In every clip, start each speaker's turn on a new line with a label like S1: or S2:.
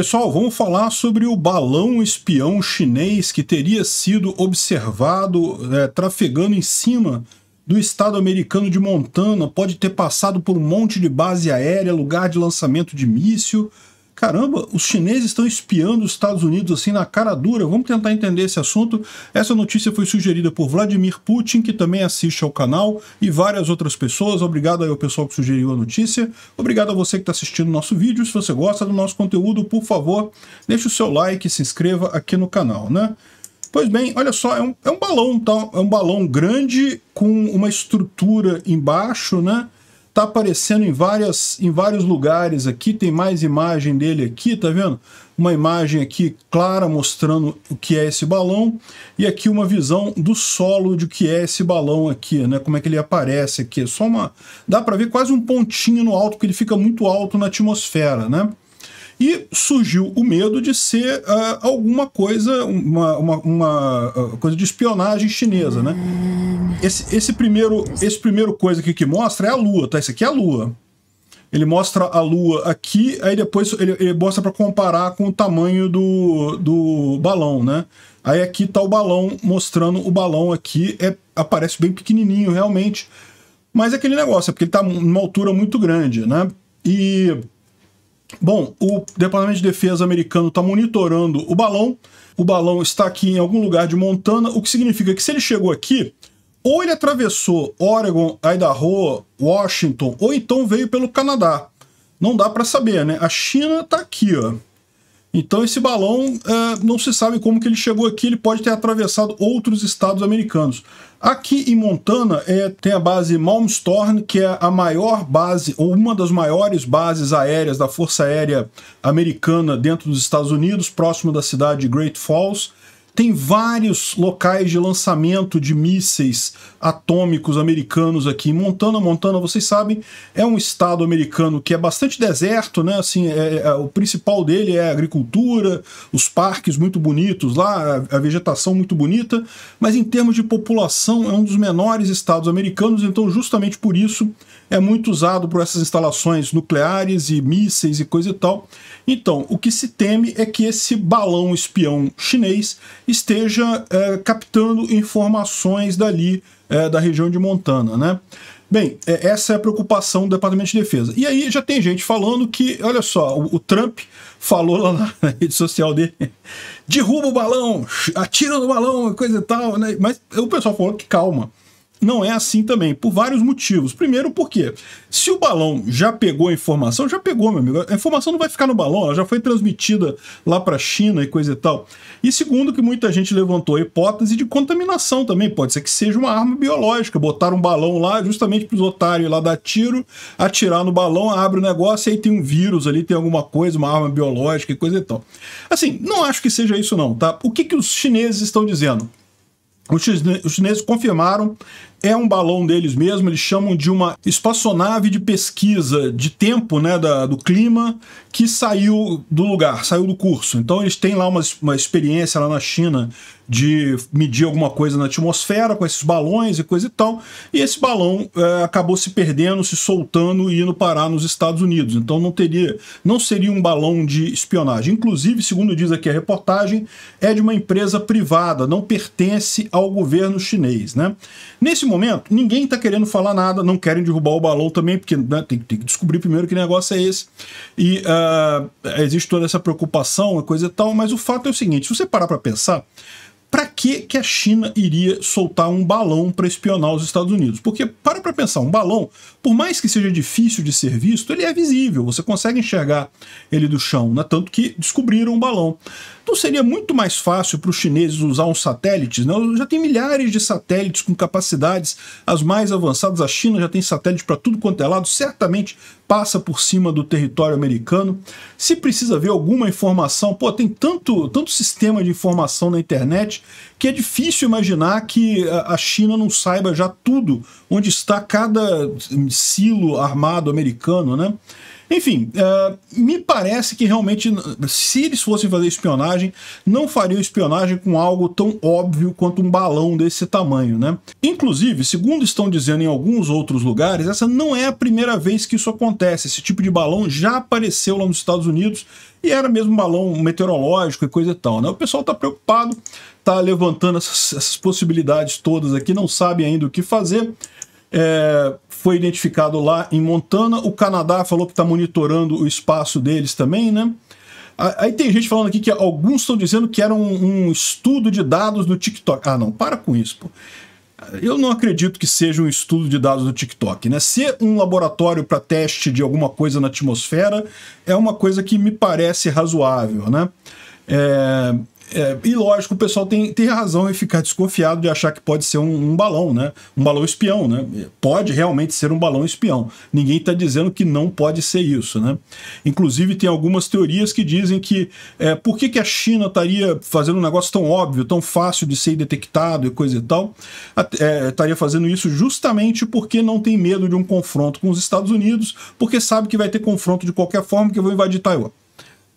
S1: Pessoal, vamos falar sobre o balão espião chinês que teria sido observado é, trafegando em cima do estado americano de Montana, pode ter passado por um monte de base aérea, lugar de lançamento de míssil caramba, os chineses estão espiando os Estados Unidos assim na cara dura. Vamos tentar entender esse assunto. Essa notícia foi sugerida por Vladimir Putin, que também assiste ao canal, e várias outras pessoas. Obrigado aí ao pessoal que sugeriu a notícia. Obrigado a você que está assistindo nosso vídeo. Se você gosta do nosso conteúdo, por favor, deixe o seu like e se inscreva aqui no canal, né? Pois bem, olha só, é um, é um balão, tá? é um balão grande com uma estrutura embaixo, né? tá aparecendo em, várias, em vários lugares aqui, tem mais imagem dele aqui, tá vendo? Uma imagem aqui clara mostrando o que é esse balão e aqui uma visão do solo de o que é esse balão aqui, né? Como é que ele aparece aqui, só uma... dá para ver quase um pontinho no alto, porque ele fica muito alto na atmosfera, né? E surgiu o medo de ser uh, alguma coisa, uma, uma, uma ah, coisa de espionagem chinesa, né? Esse, esse primeiro, esse primeiro coisa aqui que mostra é a Lua, tá? Isso aqui é a Lua. Ele mostra a Lua aqui, aí depois ele, ele mostra para comparar com o tamanho do, do balão, né? Aí aqui tá o balão mostrando o balão aqui, é, aparece bem pequenininho realmente, mas é aquele negócio, é porque ele tá numa altura muito grande, né? E Bom, o Departamento de Defesa americano está monitorando o balão. O balão está aqui em algum lugar de Montana, o que significa que se ele chegou aqui, ou ele atravessou Oregon, Idaho, Washington, ou então veio pelo Canadá. Não dá para saber, né? A China está aqui, ó. Então esse balão é, não se sabe como que ele chegou aqui, ele pode ter atravessado outros estados americanos. Aqui em Montana é, tem a base Malmstorm, que é a maior base, ou uma das maiores bases aéreas da Força Aérea Americana dentro dos Estados Unidos, próximo da cidade de Great Falls. Tem vários locais de lançamento de mísseis atômicos americanos aqui. Montana, Montana, vocês sabem, é um estado americano que é bastante deserto, né? Assim, é, é, é, o principal dele é a agricultura, os parques muito bonitos lá, a, a vegetação muito bonita, mas em termos de população é um dos menores estados americanos, então justamente por isso é muito usado por essas instalações nucleares e mísseis e coisa e tal. Então, o que se teme é que esse balão espião chinês esteja é, captando informações dali é, da região de Montana, né? Bem, é, essa é a preocupação do Departamento de Defesa. E aí já tem gente falando que, olha só, o, o Trump falou lá na rede social dele, derruba o balão, atira no balão, coisa e tal, né? Mas o pessoal falou que calma, não é assim também, por vários motivos. Primeiro, porque se o balão já pegou a informação, já pegou, meu amigo. A informação não vai ficar no balão, ela já foi transmitida lá para a China e coisa e tal. E segundo, que muita gente levantou a hipótese de contaminação também. Pode ser que seja uma arma biológica. Botaram um balão lá justamente para os otários lá dar tiro, atirar no balão, abre o negócio, aí tem um vírus ali, tem alguma coisa, uma arma biológica e coisa e tal. Assim, não acho que seja isso, não, tá? O que, que os chineses estão dizendo? Os chineses confirmaram é um balão deles mesmo, eles chamam de uma espaçonave de pesquisa de tempo né, da, do clima que saiu do lugar, saiu do curso. Então eles têm lá uma, uma experiência lá na China de medir alguma coisa na atmosfera com esses balões e coisa e tal. E esse balão é, acabou se perdendo, se soltando e indo parar nos Estados Unidos. Então não teria, não seria um balão de espionagem. Inclusive, segundo diz aqui a reportagem, é de uma empresa privada, não pertence ao governo chinês. Né? Nesse momento, ninguém tá querendo falar nada, não querem derrubar o balão também, porque né, tem, tem, que descobrir primeiro que negócio é esse. E uh, existe toda essa preocupação, coisa e tal, mas o fato é o seguinte: se você parar para pensar, para que, que a China iria soltar um balão para espionar os Estados Unidos? Porque, para para pensar, um balão, por mais que seja difícil de ser visto, ele é visível, você consegue enxergar ele do chão, né? tanto que descobriram um balão. Então seria muito mais fácil para os chineses usar uns satélites, né? já tem milhares de satélites com capacidades as mais avançadas, a China já tem satélite para tudo quanto é lado, certamente passa por cima do território americano. Se precisa ver alguma informação, pô, tem tanto, tanto sistema de informação na internet, que é difícil imaginar que a China não saiba já tudo onde está cada silo armado americano, né? Enfim, uh, me parece que realmente, se eles fossem fazer espionagem, não fariam espionagem com algo tão óbvio quanto um balão desse tamanho, né? Inclusive, segundo estão dizendo em alguns outros lugares, essa não é a primeira vez que isso acontece. Esse tipo de balão já apareceu lá nos Estados Unidos e era mesmo um balão meteorológico e coisa e tal, né? O pessoal tá preocupado, tá levantando essas, essas possibilidades todas aqui, não sabe ainda o que fazer é, foi identificado lá em Montana. O Canadá falou que está monitorando o espaço deles também, né? Aí tem gente falando aqui que alguns estão dizendo que era um, um, estudo de dados do TikTok. Ah, não, para com isso, pô. Eu não acredito que seja um estudo de dados do TikTok, né? Ser um laboratório para teste de alguma coisa na atmosfera é uma coisa que me parece razoável, né? É, é, e lógico, o pessoal tem, tem razão em ficar desconfiado de achar que pode ser um, um balão, né? Um balão espião, né? Pode realmente ser um balão espião. Ninguém está dizendo que não pode ser isso, né? Inclusive, tem algumas teorias que dizem que é, por que, que a China estaria fazendo um negócio tão óbvio, tão fácil de ser detectado e coisa e tal? É, estaria é, fazendo isso justamente porque não tem medo de um confronto com os Estados Unidos, porque sabe que vai ter confronto de qualquer forma que vão invadir Taiwan.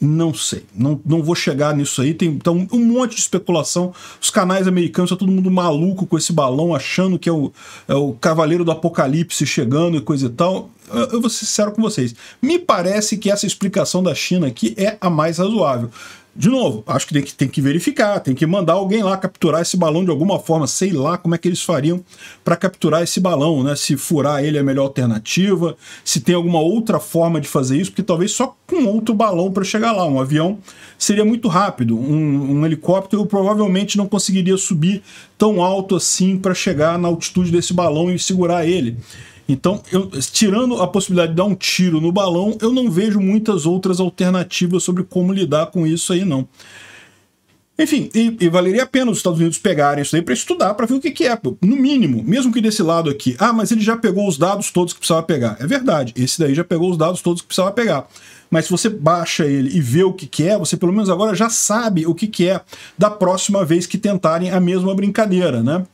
S1: Não sei, não, não vou chegar nisso aí. Tem então, um monte de especulação. Os canais americanos, tá todo mundo maluco com esse balão, achando que é o, é o Cavaleiro do Apocalipse chegando e coisa e tal. Eu, eu vou ser sincero com vocês. Me parece que essa explicação da China aqui é a mais razoável. De novo, acho que tem, que tem que verificar, tem que mandar alguém lá capturar esse balão de alguma forma, sei lá como é que eles fariam para capturar esse balão, né? Se furar ele é a melhor alternativa, se tem alguma outra forma de fazer isso, porque talvez só com outro balão para chegar lá. Um avião seria muito rápido, um, um helicóptero provavelmente não conseguiria subir tão alto assim para chegar na altitude desse balão e segurar ele. Então, eu, tirando a possibilidade de dar um tiro no balão, eu não vejo muitas outras alternativas sobre como lidar com isso aí, não. Enfim, e, e, valeria a pena os Estados Unidos pegarem isso aí para estudar, para ver o que, que, é, no mínimo, mesmo que desse lado aqui. Ah, mas ele já pegou os dados todos que precisava pegar. É verdade, esse daí já pegou os dados todos que precisava pegar. Mas se você baixa ele e vê o que, que é, você pelo menos agora já sabe o que, que é da próxima vez que tentarem a mesma brincadeira, né?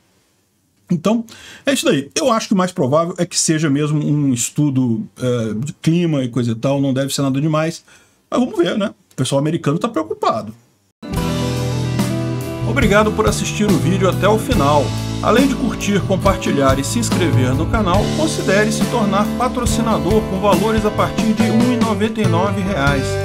S1: Então, é isso daí. Eu acho que o mais provável é que seja mesmo um estudo é, de clima e coisa e tal, não deve ser nada demais. Mas vamos ver, né? O pessoal americano está preocupado. Obrigado por assistir o vídeo até o final. Além de curtir, compartilhar e se inscrever no canal, considere se tornar patrocinador com valores a partir de R$ 1,99